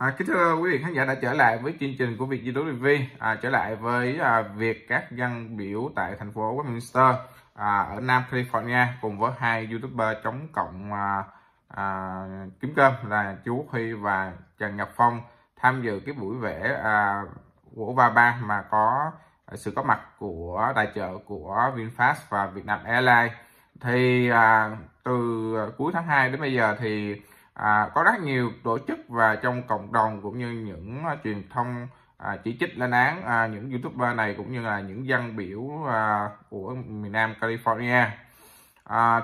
À, kính thưa quý vị khán giả đã trở lại với chương trình của Việt Di Đố TV à, trở lại với à, việc các dân biểu tại thành phố Westminster à, ở Nam California cùng với hai YouTuber chống cộng à, à, kiếm cơm là chú Huy và Trần Ngọc Phong tham dự cái buổi vẽ à, của Va Ba mà có sự có mặt của tài trợ của VinFast và Vietnam Airlines thì à, từ cuối tháng 2 đến bây giờ thì à, có rất nhiều tổ chức và trong cộng đồng cũng như những uh, truyền thông à, chỉ trích lên án à, những youtuber này cũng như là những dân biểu à, của miền Nam California à,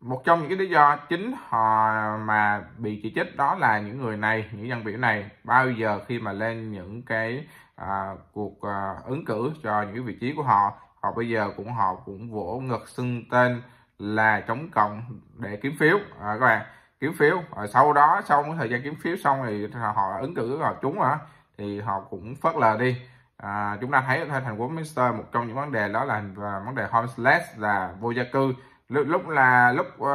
một trong những cái lý do chính họ mà bị chỉ trích đó là những người này những dân biểu này bao giờ khi mà lên những cái à, cuộc à, ứng cử cho những vị trí của họ họ bây giờ cũng họ cũng vỗ ngực xưng tên là chống cộng để kiếm phiếu à, các bạn kiếm phiếu rồi sau đó sau cái thời gian kiếm phiếu xong thì họ ứng cử họ chúng hả thì họ cũng phớt lờ đi à, chúng ta thấy ở thành phố Minster một trong những vấn đề đó là à, vấn đề homeless là vô gia cư lúc, lúc là lúc uh,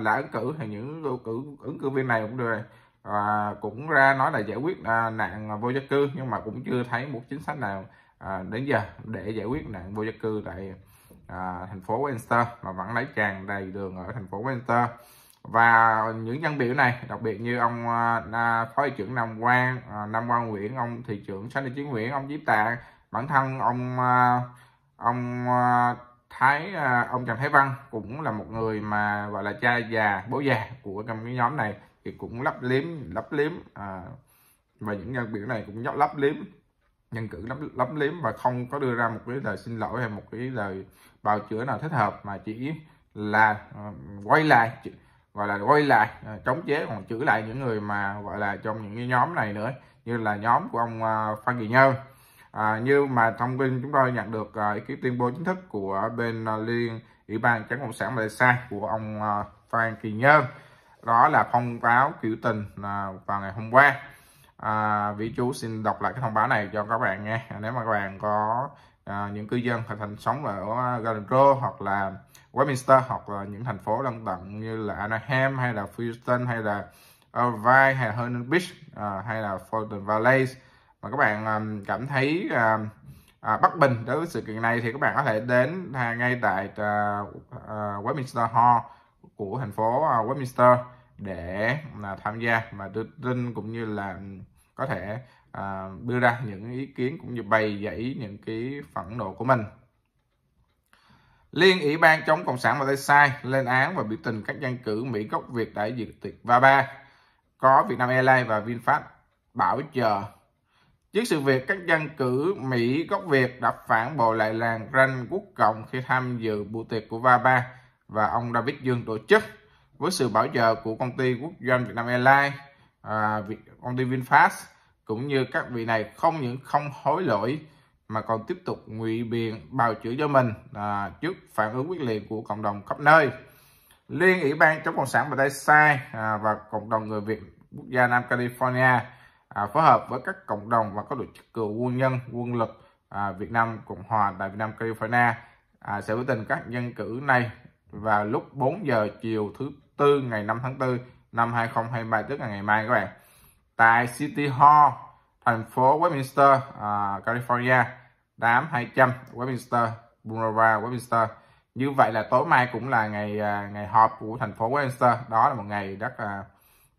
là ứng cử thì những ứng cử ứng cử viên này cũng được à, cũng ra nói là giải quyết à, nạn vô gia cư nhưng mà cũng chưa thấy một chính sách nào à, đến giờ để giải quyết nạn vô gia cư tại à, thành phố Westminster mà vẫn lấy tràn đầy đường ở thành phố Westminster và những dân biểu này đặc biệt như ông à, à, phó thị trưởng Nam Quang, à, Nam Quang Nguyễn, ông thị trưởng Sáng Đình Chiến Nguyễn, ông Diếp Tạ, bản thân ông ông Thái ông Trần Thái Văn cũng là một người mà gọi là cha già, bố già của trong cái nhóm này thì cũng lấp liếm lấp liếm và những nhân biểu này cũng lấp liếm nhân cử lấp lấp liếm và không có đưa ra một cái lời xin lỗi hay một cái lời bào chữa nào thích hợp mà chỉ là quay lại gọi là quay lại à, chống chế còn chửi lại những người mà gọi là trong những nhóm này nữa như là nhóm của ông à, Phan Kỳ Nhơn. à, như mà thông tin chúng tôi nhận được à, ý kiến tuyên bố chính thức của bên à, liên ủy ban chống cộng sản Malaysia của ông Phan Kỳ Nhơn đó là thông báo biểu tình vào ngày hôm qua à, vĩ chú xin đọc lại cái thông báo này cho các bạn nghe nếu mà các bạn có à, những cư dân thành sống ở Garden Road hoặc là Westminster hoặc là những thành phố lân cận như là Anaheim hay là Houston hay là Irvine hay là Herndon Beach uh, à, hay là Fulton Valley mà các bạn um, cảm thấy uh, à, bất bình đối với sự kiện này thì các bạn có thể đến à, ngay tại à, à, Westminster Hall của thành phố à, Westminster để à, tham gia mà đưa tin cũng như là có thể à, đưa ra những ý kiến cũng như bày giải những cái phẫn nộ của mình Liên ủy ban chống Cộng sản và tay sai lên án và biểu tình các dân cử Mỹ gốc Việt đại diện tiệc ba ba có Vietnam Airlines và VinFast bảo chờ. Trước sự việc, các dân cử Mỹ gốc Việt đã phản bội lại làng ranh quốc cộng khi tham dự buổi tiệc của VABA và ông David Dương tổ chức với sự bảo trợ của công ty quốc doanh Vietnam Airlines, à, công ty VinFast cũng như các vị này không những không hối lỗi mà còn tiếp tục ngụy biện bào chữa cho mình à, trước phản ứng quyết liệt của cộng đồng khắp nơi liên ủy ban chống cộng sản và tay sai à, và cộng đồng người việt quốc gia nam california à, phối hợp với các cộng đồng và các tổ chức cựu quân nhân quân lực à, việt nam cộng hòa tại việt nam california à, sẽ biểu tình các dân cử này vào lúc 4 giờ chiều thứ tư ngày 5 tháng 4 năm 2023 tức là ngày mai các bạn tại City Hall thành phố Westminster, à, California, đám 200 Westminster Boulevard, Westminster. Như vậy là tối mai cũng là ngày à, ngày họp của thành phố Westminster. Đó là một ngày rất là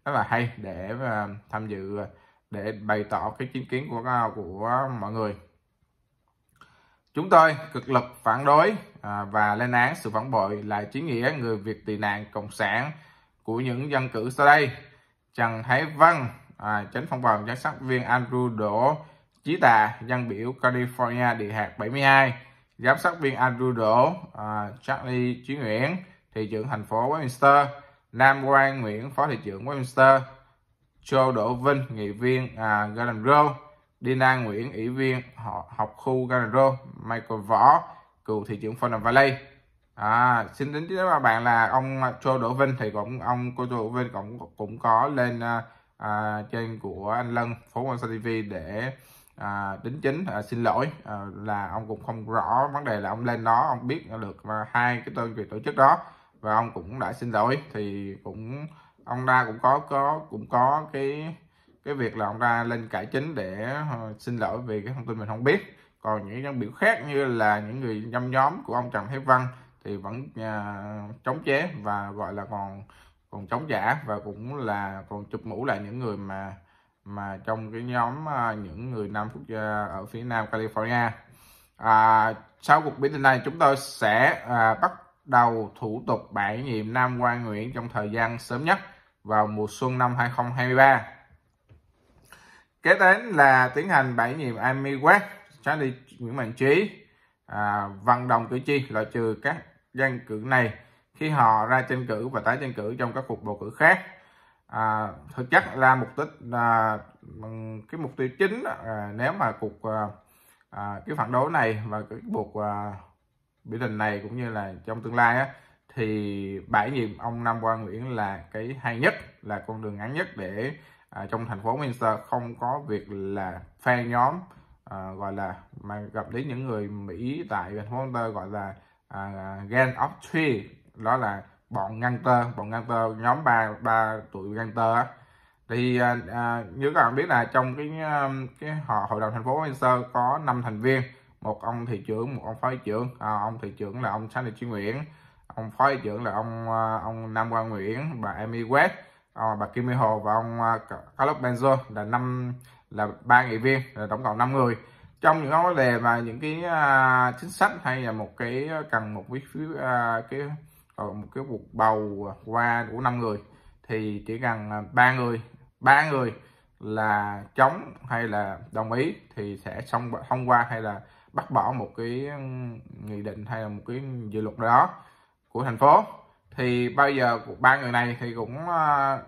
rất là hay để à, tham dự à, để bày tỏ cái chính kiến của à, của mọi người. Chúng tôi cực lực phản đối à, và lên án sự phản bội lại chính nghĩa người Việt tị nạn cộng sản của những dân cử sau đây. Trần Thái Văn, à, chánh phong phòng giám sát viên Andrew Đỗ Chí Tà, dân biểu California địa hạt 72, giám sát viên Andrew Đỗ, à, Charlie Chí Nguyễn, thị trưởng thành phố Westminster, Nam Quang Nguyễn, phó thị trưởng Westminster, Châu Đỗ Vinh, nghị viên à, Garden Grove, Dina Nguyễn, ủy viên họ, học khu Garden Grove, Michael Võ, cựu thị trưởng Phantom Valley. À, xin đến với các bạn là ông Châu Đỗ Vinh thì cũng ông cô Đỗ Vinh cũng cũng có lên uh, à, trên của anh Lân phố Quang TV để à, đính chính à, xin lỗi à, là ông cũng không rõ vấn đề là ông lên đó ông biết được mà hai cái tên vị tổ chức đó và ông cũng đã xin lỗi thì cũng ông ta cũng có có cũng có cái cái việc là ông ta lên cải chính để ờ, xin lỗi vì cái thông tin mình không biết còn những nhân biểu khác như là những người trong nhóm của ông Trần Thế Văn thì vẫn uh, chống chế và gọi là còn còn chống giả và cũng là còn chụp mũ lại những người mà mà trong cái nhóm à, những người Nam Phúc ở phía Nam California à, sau cuộc biểu tình này chúng tôi sẽ à, bắt đầu thủ tục bãi nhiệm Nam quan Nguyễn trong thời gian sớm nhất vào mùa xuân năm 2023 kế đến là tiến hành bãi nhiệm Amy West Charlie Nguyễn Mạnh Trí à, vận động cử tri loại trừ các danh cử này khi họ ra tranh cử và tái tranh cử trong các cuộc bầu cử khác à, thực chất là mục đích là cái mục tiêu chính à, nếu mà cuộc à, à, cái phản đối này và cái cuộc à, biểu tình này cũng như là trong tương lai á, thì bãi nhiệm ông Nam Quang Nguyễn là cái hay nhất là con đường ngắn nhất để à, trong thành phố Windsor không có việc là phe nhóm à, gọi là mà gặp đến những người Mỹ tại thành phố Windsor gọi là à, Gang of Three đó là bọn ngăn tơ bọn ngăn tơ nhóm ba ba tụi ngăn tơ á thì à, à, như các bạn biết là trong cái à, cái họ hội đồng thành phố Westminster có 5 thành viên một ông thị trưởng một ông phó thị trưởng à, ông thị trưởng là ông Sáng Thị Chi Nguyễn ông phó thị trưởng là ông à, ông Nam Quang Nguyễn bà Amy West à, bà Kim Mỹ Hồ và ông à, Carlos Benzo là năm là ba nghị viên là tổng cộng 5 người trong những vấn đề và những cái uh, chính sách hay là một cái cần một cái uh, cái Ờ, một cái cuộc bầu qua của năm người thì chỉ cần à, ba người ba người là chống hay là đồng ý thì sẽ xong thông qua hay là bác bỏ một cái nghị định hay là một cái dự luật đó của thành phố thì bao giờ ba người này thì cũng à,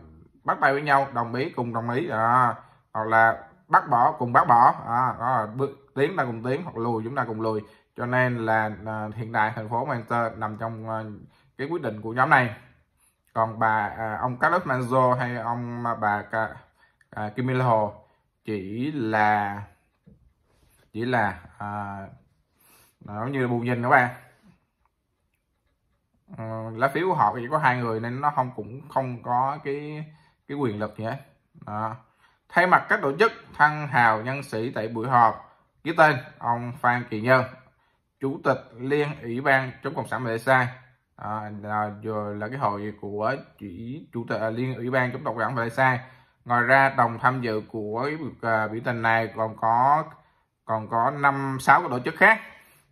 bắt tay với nhau đồng ý cùng đồng ý à, hoặc là bác bỏ cùng bác bỏ à, đó là bước, tiến ta cùng tiến hoặc lùi chúng ta cùng lùi cho nên là à, hiện đại thành phố Manchester nằm trong cái quyết định của nhóm này còn bà à, ông Carlos Manzo hay ông bà à, Kim Il-ho chỉ là chỉ là à, nó như là bù nhìn các bạn ờ, lá phiếu của họ chỉ có hai người nên nó không cũng không có cái cái quyền lực gì hết thay mặt các tổ chức thăng hào nhân sĩ tại buổi họp ký tên ông Phan Kỳ Nhân Chủ tịch Liên ủy ban chống cộng sản Malaysia à, là, là cái hội của chỉ chủ tịch à, liên ủy ban chống độc đảng và sai ngoài ra đồng tham dự của à, biểu tình này còn có còn có năm sáu tổ chức khác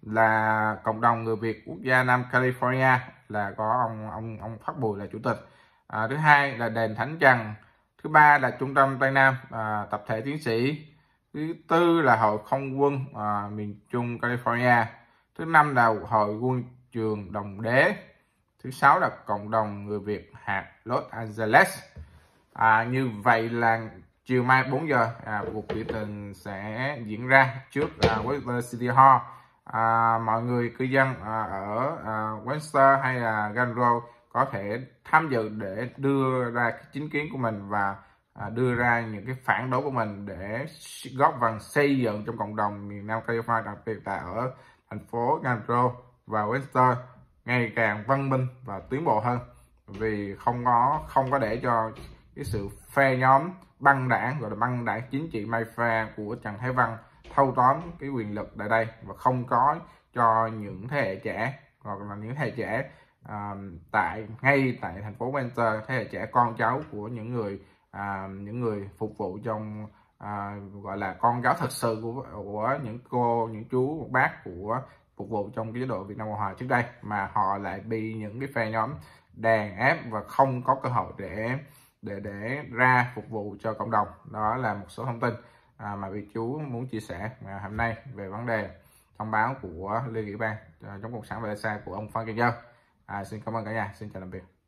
là cộng đồng người Việt quốc gia Nam California là có ông ông ông Phát Bùi là chủ tịch à, thứ hai là đền Thánh Trần thứ ba là trung tâm Tây Nam à, tập thể tiến sĩ thứ tư là hội không quân à, miền Trung California thứ năm là hội quân trường Đồng Đế thứ sáu là cộng đồng người Việt hạt Los Angeles à, như vậy là chiều mai 4 giờ à, cuộc biểu tình sẽ diễn ra trước à, Westminster City Hall à, mọi người cư dân à, ở à, Westminster hay là Glasgow có thể tham dự để đưa ra cái chính kiến của mình và à, đưa ra những cái phản đối của mình để góp phần xây dựng trong cộng đồng miền Nam California đặc biệt là ở thành phố Glasgow và Westminster ngày càng văn minh và tiến bộ hơn vì không có không có để cho cái sự phe nhóm băng đảng gọi là băng đảng chính trị may phe của Trần Thái Văn thâu tóm cái quyền lực tại đây và không có cho những thế hệ trẻ hoặc là những thế hệ trẻ à, tại ngay tại thành phố Manchester thế hệ trẻ con cháu của những người à, những người phục vụ trong à, gọi là con cháu thật sự của của những cô những chú bác của phục vụ trong cái chế độ Việt Nam Cộng Hòa trước đây mà họ lại bị những cái phe nhóm đàn áp và không có cơ hội để để để ra phục vụ cho cộng đồng đó là một số thông tin à, mà vị chú muốn chia sẻ à, hôm nay về vấn đề thông báo của Lê Nghĩa Ban à, cuộc sáng về Malaysia của ông Phan Kiên Dơ à, xin cảm ơn cả nhà xin chào làm việc.